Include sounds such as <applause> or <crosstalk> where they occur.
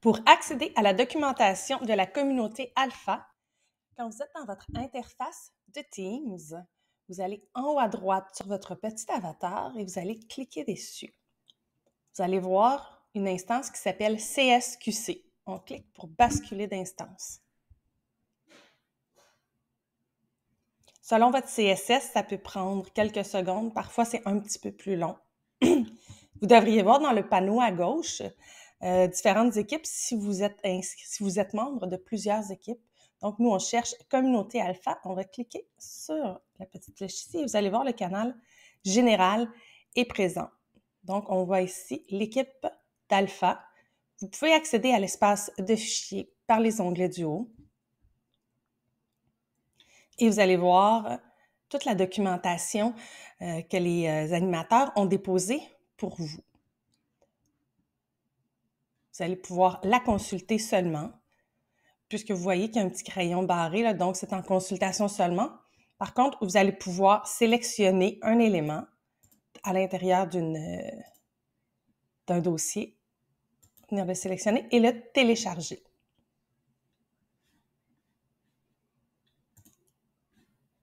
Pour accéder à la documentation de la communauté Alpha, quand vous êtes dans votre interface de Teams, vous allez en haut à droite sur votre petit avatar et vous allez cliquer dessus. Vous allez voir une instance qui s'appelle CSQC. On clique pour basculer d'instance. Selon votre CSS, ça peut prendre quelques secondes, parfois c'est un petit peu plus long. <clears throat> Vous devriez voir dans le panneau à gauche euh, différentes équipes si vous êtes si vous êtes membre de plusieurs équipes. Donc, nous, on cherche Communauté Alpha. On va cliquer sur la petite flèche ici et vous allez voir le canal Général est présent. Donc, on voit ici l'équipe d'Alpha. Vous pouvez accéder à l'espace de fichiers par les onglets du haut. Et vous allez voir toute la documentation euh, que les euh, animateurs ont déposée pour vous. Vous allez pouvoir la consulter seulement, puisque vous voyez qu'il y a un petit crayon barré, là, donc c'est en consultation seulement. Par contre, vous allez pouvoir sélectionner un élément à l'intérieur euh, d'un dossier, venir le sélectionner et le télécharger.